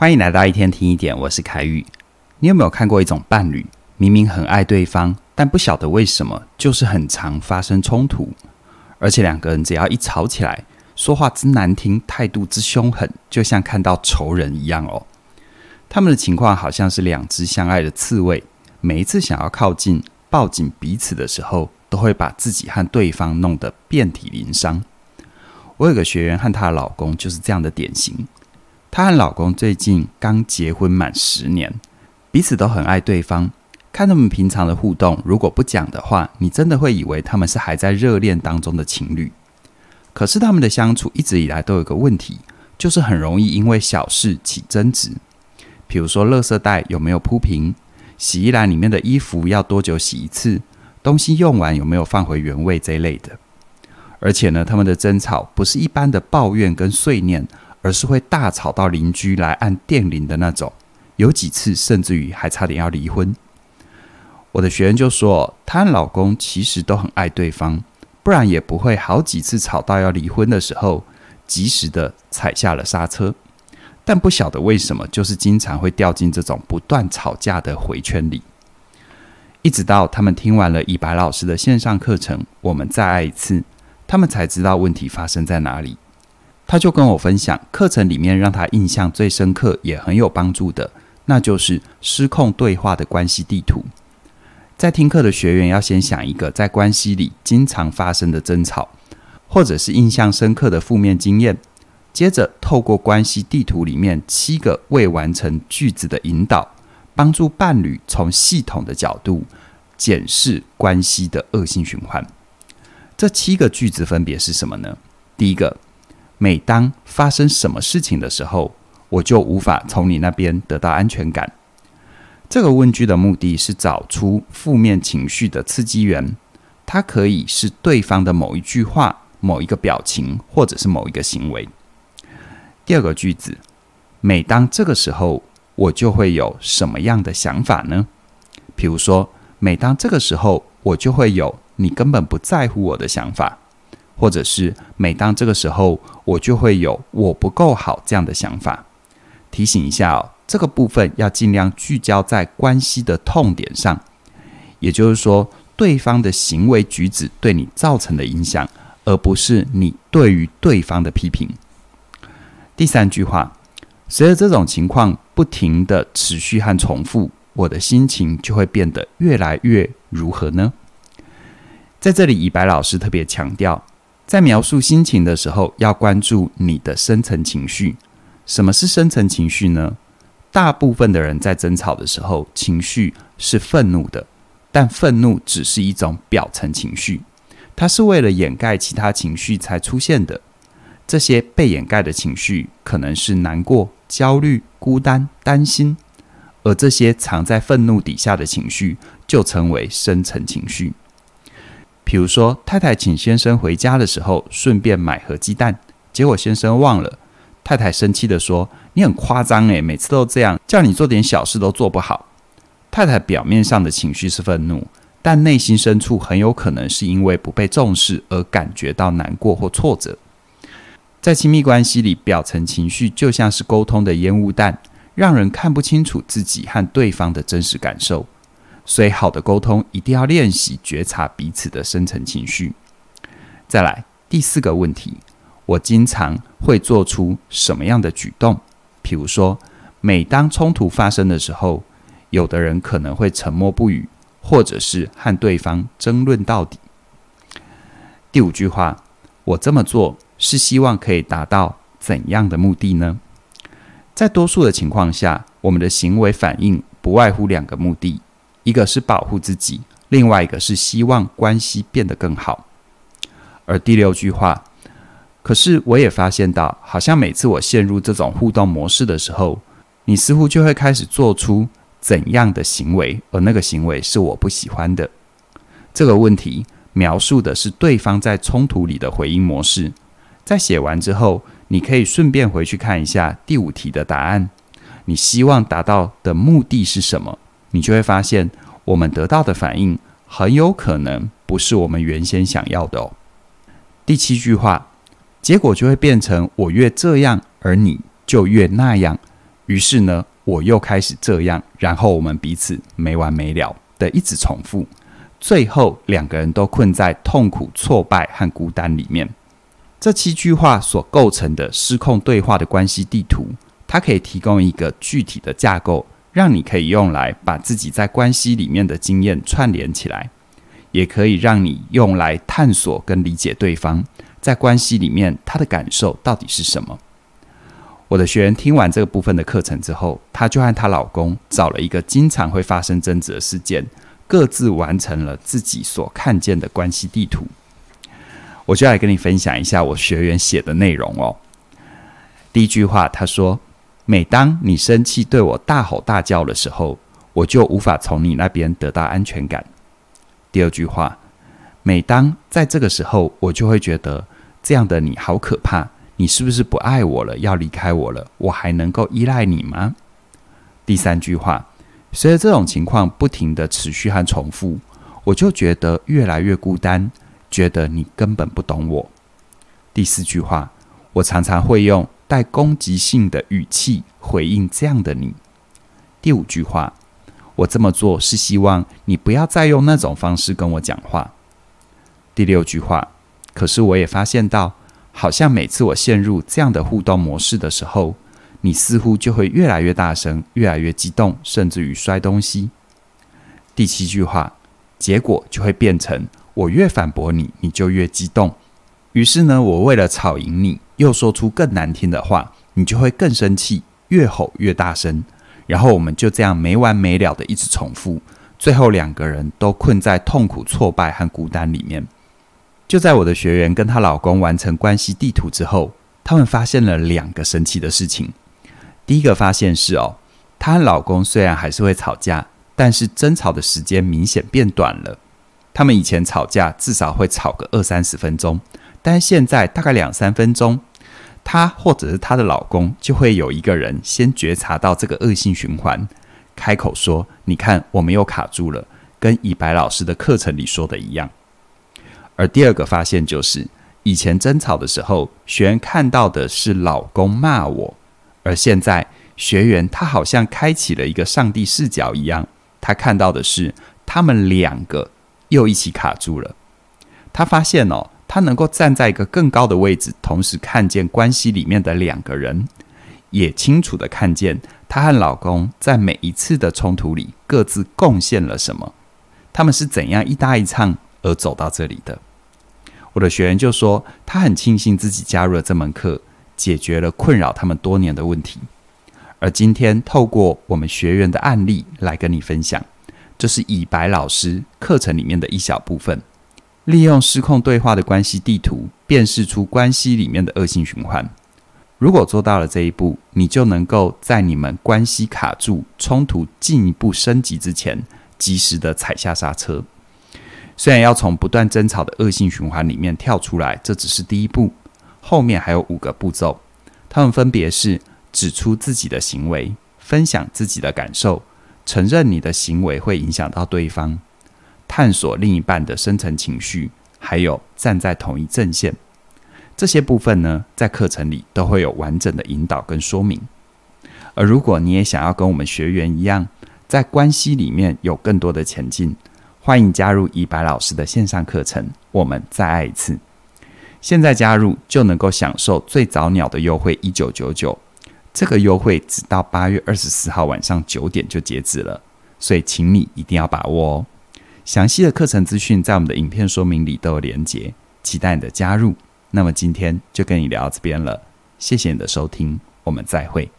欢迎来到一天听一点，我是凯宇。你有没有看过一种伴侣，明明很爱对方，但不晓得为什么就是很常发生冲突，而且两个人只要一吵起来，说话之难听，态度之凶狠，就像看到仇人一样哦。他们的情况好像是两只相爱的刺猬，每一次想要靠近、抱紧彼此的时候，都会把自己和对方弄得遍体鳞伤。我有个学员和她的老公就是这样的典型。她和老公最近刚结婚满十年，彼此都很爱对方。看他们平常的互动，如果不讲的话，你真的会以为他们是还在热恋当中的情侣。可是他们的相处一直以来都有一个问题，就是很容易因为小事起争执。比如说，垃圾袋有没有铺平？洗衣篮里面的衣服要多久洗一次？东西用完有没有放回原位？这类的。而且呢，他们的争吵不是一般的抱怨跟碎念。而是会大吵到邻居来按电铃的那种，有几次甚至于还差点要离婚。我的学员就说，她和老公其实都很爱对方，不然也不会好几次吵到要离婚的时候，及时的踩下了刹车。但不晓得为什么，就是经常会掉进这种不断吵架的回圈里。一直到他们听完了以白老师的线上课程《我们再爱一次》，他们才知道问题发生在哪里。他就跟我分享课程里面让他印象最深刻也很有帮助的，那就是失控对话的关系地图。在听课的学员要先想一个在关系里经常发生的争吵，或者是印象深刻的负面经验。接着透过关系地图里面七个未完成句子的引导，帮助伴侣从系统的角度检视关系的恶性循环。这七个句子分别是什么呢？第一个。每当发生什么事情的时候，我就无法从你那边得到安全感。这个问句的目的是找出负面情绪的刺激源，它可以是对方的某一句话、某一个表情，或者是某一个行为。第二个句子，每当这个时候，我就会有什么样的想法呢？比如说，每当这个时候，我就会有你根本不在乎我的想法。或者是每当这个时候，我就会有我不够好这样的想法。提醒一下哦，这个部分要尽量聚焦在关系的痛点上，也就是说，对方的行为举止对你造成的影响，而不是你对于对方的批评。第三句话，随着这种情况不停的持续和重复，我的心情就会变得越来越如何呢？在这里，以白老师特别强调。在描述心情的时候，要关注你的深层情绪。什么是深层情绪呢？大部分的人在争吵的时候，情绪是愤怒的，但愤怒只是一种表层情绪，它是为了掩盖其他情绪才出现的。这些被掩盖的情绪可能是难过、焦虑、孤单、担心，而这些藏在愤怒底下的情绪，就成为深层情绪。比如说，太太请先生回家的时候，顺便买盒鸡蛋，结果先生忘了。太太生气地说：“你很夸张诶，每次都这样，叫你做点小事都做不好。”太太表面上的情绪是愤怒，但内心深处很有可能是因为不被重视而感觉到难过或挫折。在亲密关系里，表层情绪就像是沟通的烟雾弹，让人看不清楚自己和对方的真实感受。所以，好的沟通一定要练习觉察彼此的深层情绪。再来，第四个问题：我经常会做出什么样的举动？比如说，每当冲突发生的时候，有的人可能会沉默不语，或者是和对方争论到底。第五句话：我这么做是希望可以达到怎样的目的呢？在多数的情况下，我们的行为反应不外乎两个目的。一个是保护自己，另外一个是希望关系变得更好。而第六句话，可是我也发现到，好像每次我陷入这种互动模式的时候，你似乎就会开始做出怎样的行为，而那个行为是我不喜欢的。这个问题描述的是对方在冲突里的回应模式。在写完之后，你可以顺便回去看一下第五题的答案。你希望达到的目的是什么？你就会发现，我们得到的反应很有可能不是我们原先想要的哦。第七句话，结果就会变成我越这样，而你就越那样。于是呢，我又开始这样，然后我们彼此没完没了的一直重复，最后两个人都困在痛苦、挫败和孤单里面。这七句话所构成的失控对话的关系地图，它可以提供一个具体的架构。让你可以用来把自己在关系里面的经验串联起来，也可以让你用来探索跟理解对方在关系里面他的感受到底是什么。我的学员听完这个部分的课程之后，他就和她老公找了一个经常会发生争执的事件，各自完成了自己所看见的关系地图。我就来跟你分享一下我学员写的内容哦。第一句话，他说。每当你生气对我大吼大叫的时候，我就无法从你那边得到安全感。第二句话，每当在这个时候，我就会觉得这样的你好可怕，你是不是不爱我了？要离开我了？我还能够依赖你吗？第三句话，随着这种情况不停的持续和重复，我就觉得越来越孤单，觉得你根本不懂我。第四句话。我常常会用带攻击性的语气回应这样的你。第五句话，我这么做是希望你不要再用那种方式跟我讲话。第六句话，可是我也发现到，好像每次我陷入这样的互动模式的时候，你似乎就会越来越大声，越来越激动，甚至于摔东西。第七句话，结果就会变成我越反驳你，你就越激动。于是呢，我为了吵赢你，又说出更难听的话，你就会更生气，越吼越大声，然后我们就这样没完没了的一直重复，最后两个人都困在痛苦、挫败和孤单里面。就在我的学员跟她老公完成关系地图之后，他们发现了两个神奇的事情。第一个发现是哦，她和老公虽然还是会吵架，但是争吵的时间明显变短了。他们以前吵架至少会吵个二三十分钟。但现在大概两三分钟，她或者是她的老公就会有一个人先觉察到这个恶性循环，开口说：“你看，我们又卡住了。”跟以白老师的课程里说的一样。而第二个发现就是，以前争吵的时候，学员看到的是老公骂我，而现在学员他好像开启了一个上帝视角一样，他看到的是他们两个又一起卡住了。他发现哦。她能够站在一个更高的位置，同时看见关系里面的两个人，也清楚的看见她和老公在每一次的冲突里各自贡献了什么，他们是怎样一搭一唱而走到这里的。我的学员就说，他很庆幸自己加入了这门课，解决了困扰他们多年的问题。而今天透过我们学员的案例来跟你分享，这是以白老师课程里面的一小部分。利用失控对话的关系地图，辨识出关系里面的恶性循环。如果做到了这一步，你就能够在你们关系卡住、冲突进一步升级之前，及时的踩下刹车。虽然要从不断争吵的恶性循环里面跳出来，这只是第一步，后面还有五个步骤，他们分别是：指出自己的行为，分享自己的感受，承认你的行为会影响到对方。探索另一半的深层情绪，还有站在同一阵线，这些部分呢，在课程里都会有完整的引导跟说明。而如果你也想要跟我们学员一样，在关系里面有更多的前进，欢迎加入以白老师的线上课程《我们再爱一次》。现在加入就能够享受最早鸟的优惠，一九九九。这个优惠直到八月二十四号晚上九点就截止了，所以请你一定要把握哦。详细的课程资讯在我们的影片说明里都有连结，期待你的加入。那么今天就跟你聊到这边了，谢谢你的收听，我们再会。